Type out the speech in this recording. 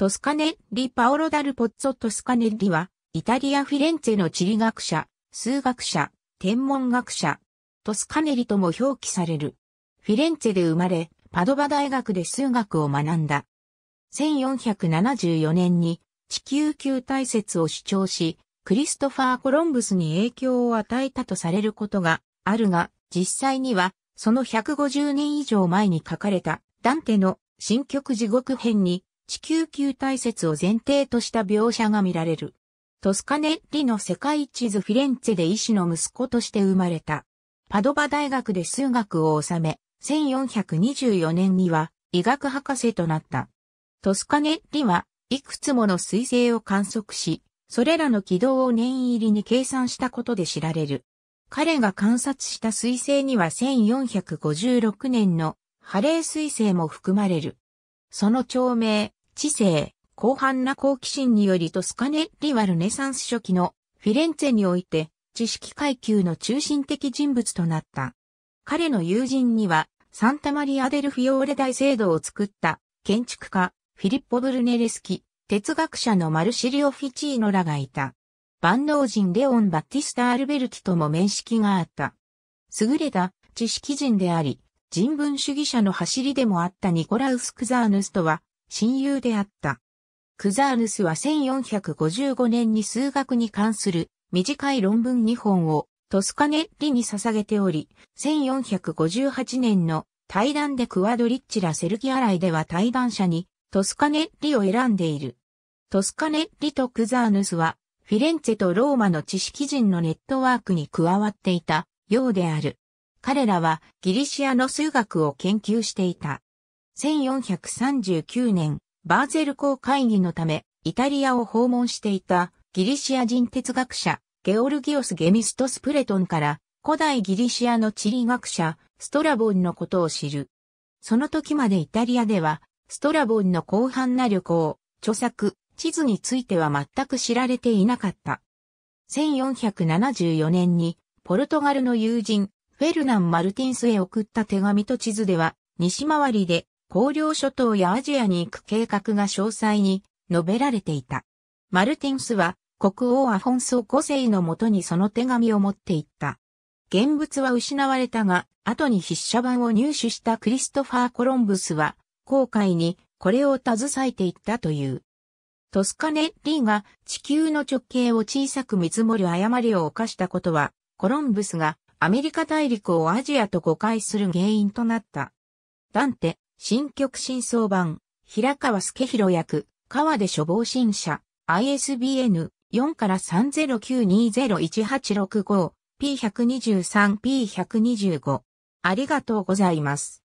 トスカネッリ・パオロ・ダル・ポッツォ・トスカネッリは、イタリア・フィレンツェの地理学者、数学者、天文学者、トスカネリとも表記される。フィレンツェで生まれ、パドバ大学で数学を学んだ。1474年に地球球体説を主張し、クリストファー・コロンブスに影響を与えたとされることがあるが、実際には、その150年以上前に書かれた、ダンテの新曲地獄編に、地球球体説を前提とした描写が見られる。トスカネッリの世界地図フィレンツェで医師の息子として生まれた。パドバ大学で数学を収め、1424年には医学博士となった。トスカネッリはいくつもの彗星を観測し、それらの軌道を念入りに計算したことで知られる。彼が観察した彗星には1456年のハレー彗星も含まれる。その町名、知性、広範な好奇心によりトスカネッリはルネサンス初期のフィレンツェにおいて知識階級の中心的人物となった。彼の友人にはサンタマリア・デル・フィオーレ大聖堂を作った建築家フィリッポ・ブルネレスキ、哲学者のマルシリオ・フィチーノらがいた。万能人レオン・バッティスタ・アルベルティとも面識があった。優れた知識人であり、人文主義者の走りでもあったニコラウス・クザーヌスとは、親友であった。クザーヌスは1455年に数学に関する短い論文2本をトスカネッリに捧げており、1458年の対談でクワドリッチラ・セルギアライでは対談者にトスカネッリを選んでいる。トスカネッリとクザーヌスはフィレンツェとローマの知識人のネットワークに加わっていたようである。彼らはギリシアの数学を研究していた。1439年、バーゼル公会議のため、イタリアを訪問していたギリシア人哲学者、ゲオルギオス・ゲミストス・プレトンから、古代ギリシアの地理学者、ストラボンのことを知る。その時までイタリアでは、ストラボンの広範な旅行、著作、地図については全く知られていなかった。1474年に、ポルトガルの友人、フェルナン・マルティンスへ送った手紙と地図では、西回りで広陵諸島やアジアに行く計画が詳細に述べられていた。マルティンスは国王アフォンソ5世のもとにその手紙を持って行った。現物は失われたが、後に筆者版を入手したクリストファー・コロンブスは、航海にこれを携えていったという。トスカネリーが地球の直径を小さく見積もる誤りを犯したことは、コロンブスがアメリカ大陸をアジアと誤解する原因となった。ダンテ、新曲新装版、平川助弘役、川出処防新社、ISBN 4から3 0 9 2 0 1 8 6 5 p 1 2 3 p 1 2 5ありがとうございます。